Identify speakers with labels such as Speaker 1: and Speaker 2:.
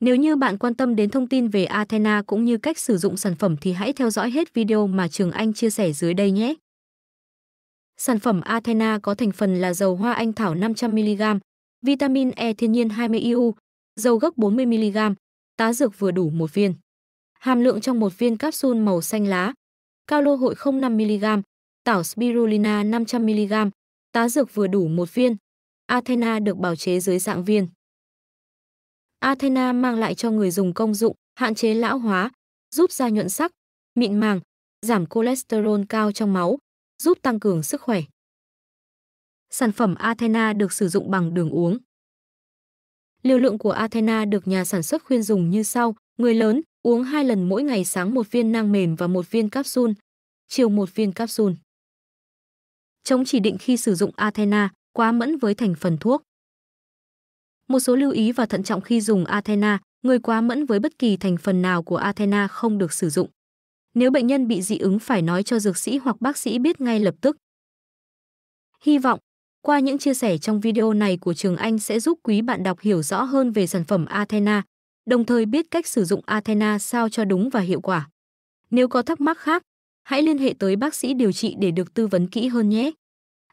Speaker 1: Nếu như bạn quan tâm đến thông tin về Athena cũng như cách sử dụng sản phẩm thì hãy theo dõi hết video mà Trường Anh chia sẻ dưới đây nhé. Sản phẩm Athena có thành phần là dầu hoa anh thảo 500mg, vitamin E thiên nhiên 20IU, dầu gốc 40mg, tá dược vừa đủ một viên. Hàm lượng trong một viên capsule màu xanh lá, cao lô hội 0,5mg, tảo spirulina 500mg, tá dược vừa đủ một viên. Athena được bào chế dưới dạng viên. Athena mang lại cho người dùng công dụng, hạn chế lão hóa, giúp da nhuận sắc, mịn màng, giảm cholesterol cao trong máu, giúp tăng cường sức khỏe. Sản phẩm Athena được sử dụng bằng đường uống. Liều lượng của Athena được nhà sản xuất khuyên dùng như sau: người lớn uống 2 lần mỗi ngày sáng một viên nang mềm và một viên capsule, chiều một viên capsule. Chống chỉ định khi sử dụng Athena quá mẫn với thành phần thuốc. Một số lưu ý và thận trọng khi dùng Athena, người quá mẫn với bất kỳ thành phần nào của Athena không được sử dụng. Nếu bệnh nhân bị dị ứng phải nói cho dược sĩ hoặc bác sĩ biết ngay lập tức. Hy vọng, qua những chia sẻ trong video này của Trường Anh sẽ giúp quý bạn đọc hiểu rõ hơn về sản phẩm Athena, đồng thời biết cách sử dụng Athena sao cho đúng và hiệu quả. Nếu có thắc mắc khác, hãy liên hệ tới bác sĩ điều trị để được tư vấn kỹ hơn nhé.